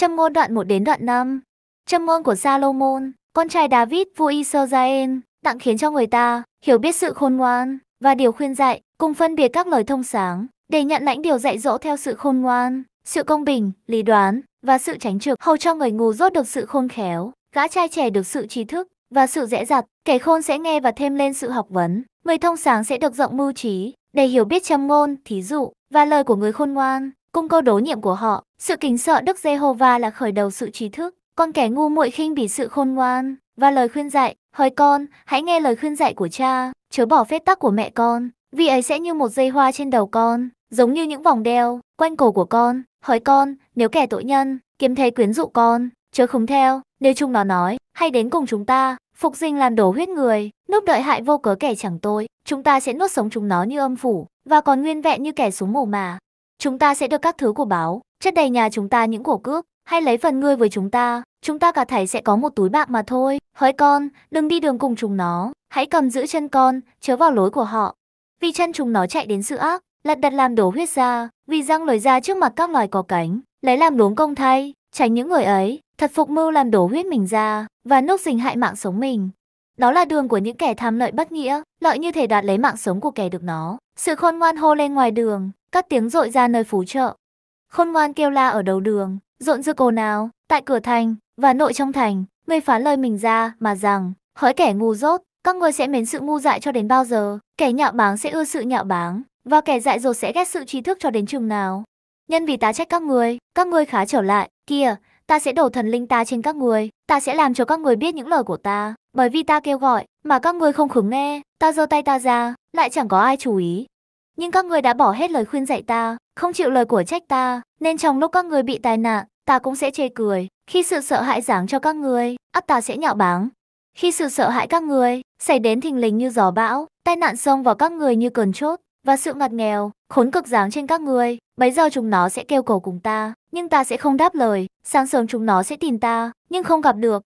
Châm ngôn đoạn 1 đến đoạn 5 Châm ngôn của Salomon, con trai David vua Israel, tặng khiến cho người ta hiểu biết sự khôn ngoan và điều khuyên dạy, cùng phân biệt các lời thông sáng, để nhận lãnh điều dạy dỗ theo sự khôn ngoan, sự công bình, lý đoán và sự tránh trực, hầu cho người ngu rốt được sự khôn khéo, gã trai trẻ được sự trí thức và sự dễ dặt, kẻ khôn sẽ nghe và thêm lên sự học vấn, người thông sáng sẽ được rộng mưu trí, để hiểu biết châm ngôn, thí dụ và lời của người khôn ngoan. Cung câu đố nhiệm của họ, sự kính sợ Đức Giê-hô-va là khởi đầu sự trí thức. Con kẻ ngu muội khinh bỉ sự khôn ngoan và lời khuyên dạy, hỡi con, hãy nghe lời khuyên dạy của cha, chớ bỏ phép tắc của mẹ con, vì ấy sẽ như một dây hoa trên đầu con, giống như những vòng đeo quanh cổ của con. Hỡi con, nếu kẻ tội nhân kiếm thấy quyến dụ con, chớ khúng theo, nếu chúng nó nói, hay đến cùng chúng ta, phục dinh làm đổ huyết người, núp đợi hại vô cớ kẻ chẳng tội, chúng ta sẽ nuốt sống chúng nó như âm phủ, và còn nguyên vẹn như kẻ xuống mồ mà chúng ta sẽ được các thứ của báo, chất đầy nhà chúng ta những cổ cước, hay lấy phần ngươi với chúng ta, chúng ta cả thảy sẽ có một túi bạc mà thôi. Hỡi con, đừng đi đường cùng chúng nó, hãy cầm giữ chân con, chớ vào lối của họ. Vì chân chúng nó chạy đến sự ác, lật đặt làm đổ huyết ra, vì răng lời ra trước mặt các loài có cánh, lấy làm luống công thay, tránh những người ấy, thật phục mưu làm đổ huyết mình ra, và nốc dình hại mạng sống mình. Đó là đường của những kẻ tham lợi bất nghĩa, lợi như thể đoạt lấy mạng sống của kẻ được nó. Sự khôn ngoan hô lên ngoài đường, các tiếng rội ra nơi phú chợ. Khôn ngoan kêu la ở đầu đường, rộn rực ồn ào, tại cửa thành và nội trong thành, người phá lời mình ra mà rằng, hỡi kẻ ngu dốt, các người sẽ mến sự ngu dại cho đến bao giờ, kẻ nhạo báng sẽ ưa sự nhạo báng, và kẻ dại dột sẽ ghét sự trí thức cho đến chừng nào. Nhân vì ta trách các người, các ngươi khá trở lại, kia, ta sẽ đổ thần linh ta trên các người, ta sẽ làm cho các người biết những lời của ta, bởi vì ta kêu gọi, mà các ngươi không khứng nghe, ta giơ tay ta ra, lại chẳng có ai chú ý, nhưng các người đã bỏ hết lời khuyên dạy ta, không chịu lời của trách ta, nên trong lúc các người bị tai nạn, ta cũng sẽ chê cười. Khi sự sợ hãi giáng cho các người, ắt ta sẽ nhạo báng. Khi sự sợ hãi các người xảy đến thình lình như gió bão, tai nạn xông vào các người như cơn chốt, và sự ngặt nghèo, khốn cực giáng trên các người, bấy giờ chúng nó sẽ kêu cầu cùng ta, nhưng ta sẽ không đáp lời, sáng sớm chúng nó sẽ tìm ta, nhưng không gặp được.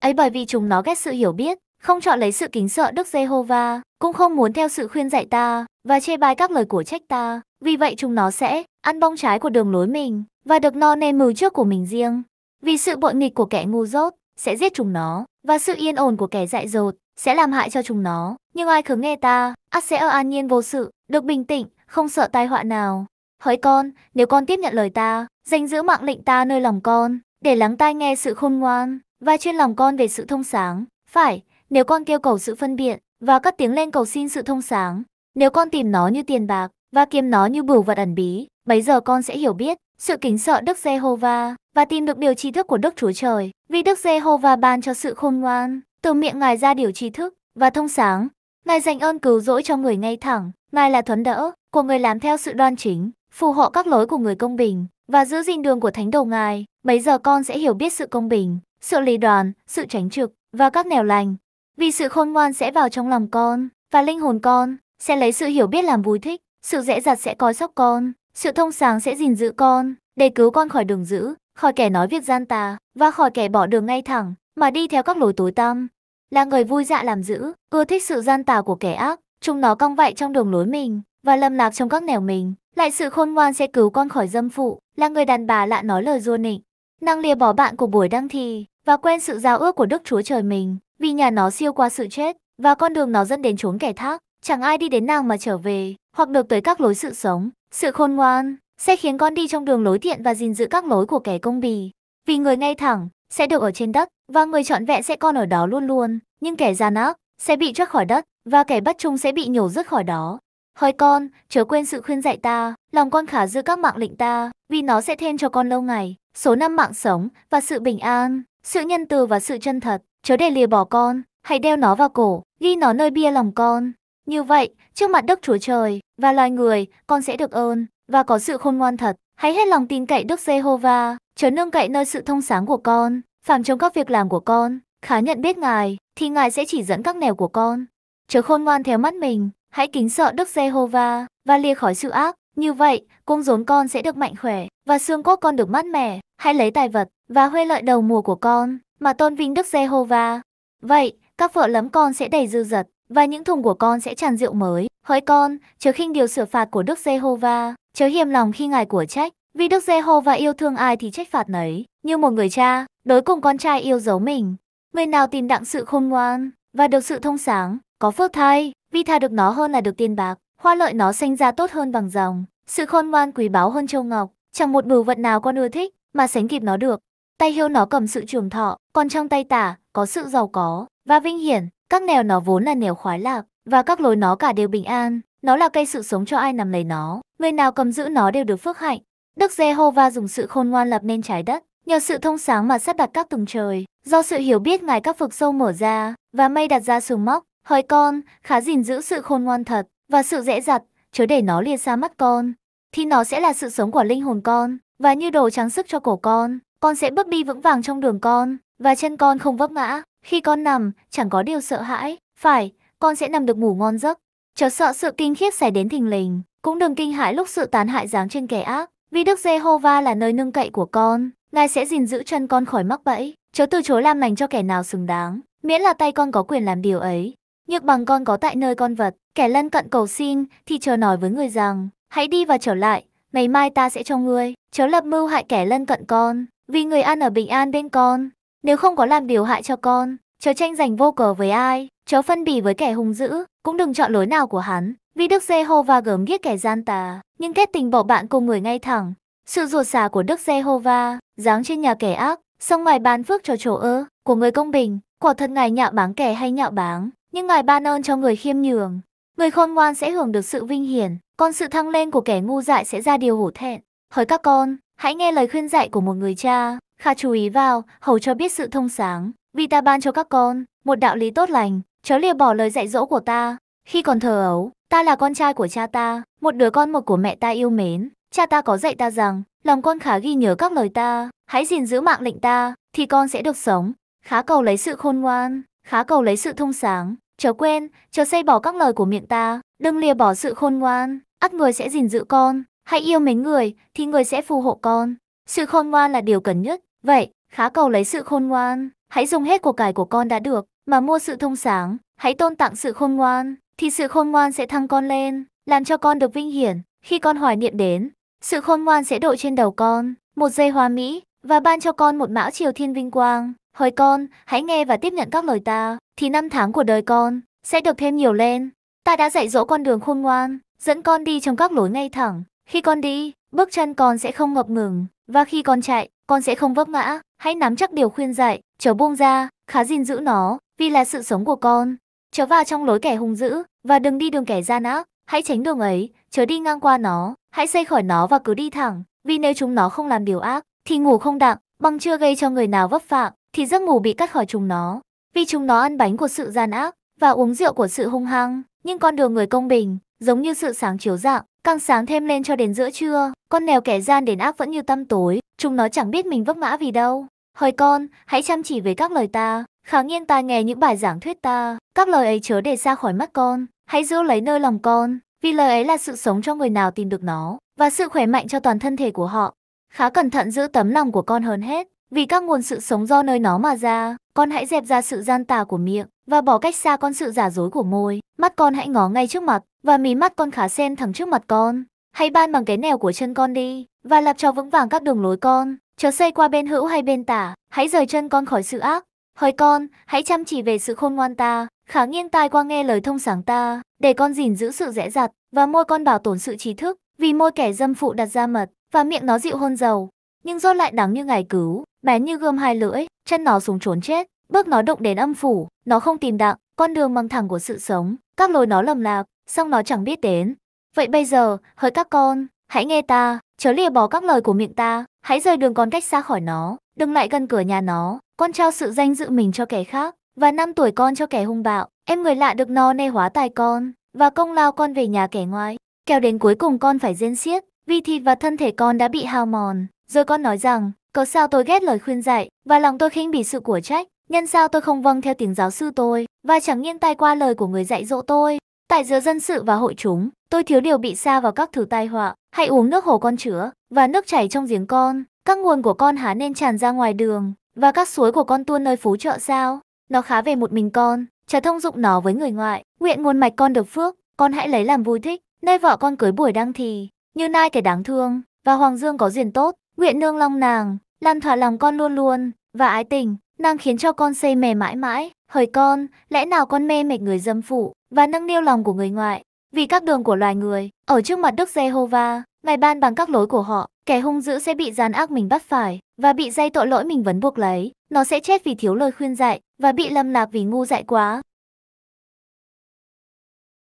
Ấy bởi vì chúng nó ghét sự hiểu biết, không chọn lấy sự kính sợ Đức Giê-hô-va, cũng không muốn theo sự khuyên dạy ta, và chê bai các lời của trách ta. Vì vậy chúng nó sẽ ăn bong trái của đường lối mình và được no nê mưu trước của mình riêng. Vì sự bội nghịch của kẻ ngu dốt sẽ giết chúng nó và sự yên ổn của kẻ dại dột sẽ làm hại cho chúng nó. Nhưng ai khứng nghe ta, ắt sẽ ở an nhiên vô sự, được bình tĩnh, không sợ tai họa nào. Hỡi con, nếu con tiếp nhận lời ta, danh giữ mạng lệnh ta nơi lòng con, để lắng tai nghe sự khôn ngoan và chuyên lòng con về sự thông sáng. Phải, nếu con kêu cầu sự phân biệt và cất tiếng lên cầu xin sự thông sáng, nếu con tìm nó như tiền bạc và kiếm nó như bửu vật ẩn bí, bấy giờ con sẽ hiểu biết sự kính sợ Đức Giê-hô-va và tìm được điều tri thức của Đức Chúa Trời, vì Đức Giê-hô-va ban cho sự khôn ngoan, từ miệng Ngài ra điều tri thức và thông sáng. Ngài dành ơn cứu rỗi cho người ngay thẳng, Ngài là thuấn đỡ của người làm theo sự đoan chính, phù hộ các lối của người công bình và giữ gìn đường của thánh đồ Ngài. Bấy giờ con sẽ hiểu biết sự công bình, sự lý đoàn, sự tránh trực và các nẻo lành. Vì sự khôn ngoan sẽ vào trong lòng con và linh hồn con sẽ lấy sự hiểu biết làm vui thích, sự dễ dặt sẽ coi sóc con, sự thông sáng sẽ gìn giữ con, để cứu con khỏi đường dữ, khỏi kẻ nói việc gian tà, và khỏi kẻ bỏ đường ngay thẳng, mà đi theo các lối tối tăm. Là người vui dạ làm dữ, ưa thích sự gian tà của kẻ ác, chúng nó cong vạy trong đường lối mình, và lầm lạc trong các nẻo mình. Lại sự khôn ngoan sẽ cứu con khỏi dâm phụ, là người đàn bà lạ nói lời rua nịnh. Năng lìa bỏ bạn của buổi đăng thì, và quen sự giao ước của Đức Chúa Trời mình, vì nhà nó siêu qua sự chết, và con đường nó dẫn đến chốn kẻ thác. Chẳng ai đi đến nàng mà trở về, hoặc được tới các lối sự sống, sự khôn ngoan, sẽ khiến con đi trong đường lối thiện và gìn giữ các lối của kẻ công bì. Vì người ngay thẳng, sẽ được ở trên đất, và người trọn vẹn sẽ còn ở đó luôn luôn, nhưng kẻ gian ác, sẽ bị trút khỏi đất, và kẻ bất trung sẽ bị nhổ rứt khỏi đó. Hỡi con, chớ quên sự khuyên dạy ta, lòng con khả giữ các mạng lệnh ta, vì nó sẽ thêm cho con lâu ngày, số năm mạng sống, và sự bình an, sự nhân từ và sự chân thật, chớ để lìa bỏ con, hãy đeo nó vào cổ, ghi nó nơi bia lòng con. Như vậy, trước mặt Đức Chúa Trời và loài người, con sẽ được ơn và có sự khôn ngoan thật. Hãy hết lòng tin cậy Đức Giê-hô-va, chớ nương cậy nơi sự thông sáng của con, phàm trong các việc làm của con, khá nhận biết Ngài, thì Ngài sẽ chỉ dẫn các nẻo của con. Chớ khôn ngoan theo mắt mình, hãy kính sợ Đức Giê-hô-va và lìa khỏi sự ác. Như vậy, cung rốn con sẽ được mạnh khỏe và xương cốt con được mát mẻ. Hãy lấy tài vật và huê lợi đầu mùa của con mà tôn vinh Đức Giê-hô-va. Vậy, các vợ lấm con sẽ đầy dư dật và những thùng của con sẽ tràn rượu mới. Hỡi con, chớ khinh điều sửa phạt của Đức Giê-hô-va, chớ hiềm lòng khi Ngài của trách, vì Đức Giê-hô-va yêu thương ai thì trách phạt nấy, như một người cha, đối cùng con trai yêu dấu mình. Người nào tìm đặng sự khôn ngoan và được sự thông sáng, có phước thay, vì tha được nó hơn là được tiền bạc, hoa lợi nó sinh ra tốt hơn bằng dòng, sự khôn ngoan quý báu hơn châu ngọc, chẳng một bửu vật nào con ưa thích mà sánh kịp nó được. Tay hiêu nó cầm sự trường thọ, còn trong tay tả có sự giàu có và vinh hiển, các nẻo nó vốn là nẻo khoái lạc, và các lối nó cả đều bình an. Nó là cây sự sống cho ai nằm lấy nó, người nào cầm giữ nó đều được phước hạnh. Đức Giê-hô-va dùng sự khôn ngoan lập nên trái đất, nhờ sự thông sáng mà sắp đặt các tầng trời, do sự hiểu biết ngài các vực sâu mở ra và mây đặt ra sừng móc. hỏi con, khá gìn giữ sự khôn ngoan thật và sự dễ dặt, chớ để nó lìa xa mắt con, thì nó sẽ là sự sống của linh hồn con và như đồ tráng sức cho cổ con, con sẽ bước đi vững vàng trong đường con và chân con không vấp ngã. Khi con nằm, chẳng có điều sợ hãi, phải, con sẽ nằm được ngủ ngon giấc. Chớ sợ sự kinh khiếp xảy đến thình lình, cũng đừng kinh hãi lúc sự tán hại giáng trên kẻ ác, vì Đức Giê-hô-va là nơi nương cậy của con, Ngài sẽ gìn giữ chân con khỏi mắc bẫy, chớ từ chối làm lành cho kẻ nào xứng đáng, miễn là tay con có quyền làm điều ấy. Nhược bằng con có tại nơi con vật, kẻ lân cận cầu xin thì chờ nói với người rằng, hãy đi và trở lại, ngày mai ta sẽ cho ngươi, chớ lập mưu hại kẻ lân cận con, vì người an ở bình an bên con. Nếu không có làm điều hại cho con, chớ tranh giành vô cờ với ai, chớ phân bì với kẻ hung dữ, cũng đừng chọn lối nào của hắn. Vì Đức Giê-hô-va gớm ghét kẻ gian tà, nhưng kết tình bỏ bạn cùng người ngay thẳng. Sự ruột xả của Đức Giê-hô-va giáng trên nhà kẻ ác, song ngoài ban phước cho chỗ ơ của người công bình. Quả thật ngài nhạo báng kẻ hay nhạo báng, nhưng ngài ban ơn cho người khiêm nhường. Người khôn ngoan sẽ hưởng được sự vinh hiển, còn sự thăng lên của kẻ ngu dại sẽ ra điều hổ thẹn. Hỡi các con, hãy nghe lời khuyên dạy của một người cha, Kha chú ý vào, hầu cho biết sự thông sáng, vì ta ban cho các con, một đạo lý tốt lành, chớ lìa bỏ lời dạy dỗ của ta. Khi còn thờ ấu, ta là con trai của cha ta, một đứa con một của mẹ ta yêu mến. Cha ta có dạy ta rằng, lòng con khá ghi nhớ các lời ta, hãy gìn giữ mạng lệnh ta, thì con sẽ được sống. Khá cầu lấy sự khôn ngoan, khá cầu lấy sự thông sáng, chớ quên, chớ xây bỏ các lời của miệng ta, đừng lìa bỏ sự khôn ngoan, ắt người sẽ gìn giữ con, hãy yêu mến người, thì người sẽ phù hộ con. Sự khôn ngoan là điều cần nhất, Vậy, khá cầu lấy sự khôn ngoan, hãy dùng hết của cải của con đã được, mà mua sự thông sáng, hãy tôn tặng sự khôn ngoan, thì sự khôn ngoan sẽ thăng con lên, làm cho con được vinh hiển, khi con hoài niệm đến, sự khôn ngoan sẽ đội trên đầu con, một dây hoa mỹ, và ban cho con một mão triều thiên vinh quang. hỏi con, hãy nghe và tiếp nhận các lời ta, thì năm tháng của đời con sẽ được thêm nhiều lên. Ta đã dạy dỗ con đường khôn ngoan, dẫn con đi trong các lối ngay thẳng. Khi con đi, bước chân con sẽ không ngập ngừng. Và khi con chạy, con sẽ không vấp ngã, hãy nắm chắc điều khuyên dạy, chớ buông ra, khá gìn giữ nó, vì là sự sống của con. Chớ vào trong lối kẻ hung dữ, và đừng đi đường kẻ gian ác, hãy tránh đường ấy, chớ đi ngang qua nó, hãy xây khỏi nó và cứ đi thẳng, vì nếu chúng nó không làm điều ác, thì ngủ không đặng, bằng chưa gây cho người nào vấp phạm, thì giấc ngủ bị cắt khỏi chúng nó, vì chúng nó ăn bánh của sự gian ác và uống rượu của sự hung hăng, nhưng con đường người công bình, giống như sự sáng chiếu dạng, Căng sáng thêm lên cho đến giữa trưa, con mèo kẻ gian đến ác vẫn như tăm tối, chúng nó chẳng biết mình vấp ngã vì đâu. Hỡi con, hãy chăm chỉ với các lời ta, khá nghiên tai nghe những bài giảng thuyết ta, các lời ấy chớ để xa khỏi mắt con, hãy giữ lấy nơi lòng con, vì lời ấy là sự sống cho người nào tìm được nó, và sự khỏe mạnh cho toàn thân thể của họ. Khá cẩn thận giữ tấm lòng của con hơn hết, vì các nguồn sự sống do nơi nó mà ra, con hãy dẹp ra sự gian tà của miệng, và bỏ cách xa con sự giả dối của môi, mắt con hãy ngó ngay trước mặt, và mí mắt con khá sen thẳng trước mặt con. Hãy ban bằng cái nèo của chân con đi, và lạp cho vững vàng các đường lối con. Chớ xây qua bên hữu hay bên tả, hãy rời chân con khỏi sự ác. Hỏi con, hãy chăm chỉ về sự khôn ngoan ta, khá nghiêng tai qua nghe lời thông sáng ta, để con gìn giữ sự rẽ rặt, và môi con bảo tồn sự trí thức, vì môi kẻ dâm phụ đặt ra mật, và miệng nó dịu hôn dầu. Nhưng do lại đáng như ngài cứu, bé như gươm hai lưỡi, chân nó xuống trốn chết, bước nó động đến âm phủ, nó không tìm đặng, con đường bằng thẳng của sự sống, các lối nó lầm lạc, song nó chẳng biết đến. Vậy bây giờ, hỡi các con, hãy nghe ta, chớ lìa bỏ các lời của miệng ta, hãy rời đường con cách xa khỏi nó, đừng lại gần cửa nhà nó, con trao sự danh dự mình cho kẻ khác, và năm tuổi con cho kẻ hung bạo, em người lạ được no nê hóa tài con, và công lao con về nhà kẻ ngoài. Kéo đến cuối cùng con phải rên xiết, vì thịt và thân thể con đã bị hao mòn. Rồi con nói rằng, có sao tôi ghét lời khuyên dạy, và lòng tôi khinh bỉ sự của trách, nhân sao tôi không vâng theo tiếng giáo sư tôi, và chẳng nghiêng tai qua lời của người dạy dỗ tôi, Tại giữa dân sự và hội chúng, tôi thiếu điều bị xa vào các thứ tai họa. Hãy uống nước hồ con chứa và nước chảy trong giếng con. Các nguồn của con há nên tràn ra ngoài đường và các suối của con tuôn nơi phú trợ sao. Nó khá về một mình con, chả thông dụng nó với người ngoại. Nguyện nguồn mạch con được phước, con hãy lấy làm vui thích. Nơi vợ con cưới buổi đăng thì, như nai kẻ đáng thương và hoàng dương có duyên tốt. Nguyện nương long nàng, lan thỏa lòng con luôn luôn và ái tình, nàng khiến cho con xây mê mãi mãi. Hỡi con, lẽ nào con mê mệt người dâm phụ và nâng niu lòng của người ngoại? Vì các đường của loài người, ở trước mặt Đức Giê-hô-va, ngài ban bằng các lối của họ, kẻ hung dữ sẽ bị gian ác mình bắt phải và bị dây tội lỗi mình vấn buộc lấy. Nó sẽ chết vì thiếu lời khuyên dạy và bị lầm lạc vì ngu dại quá.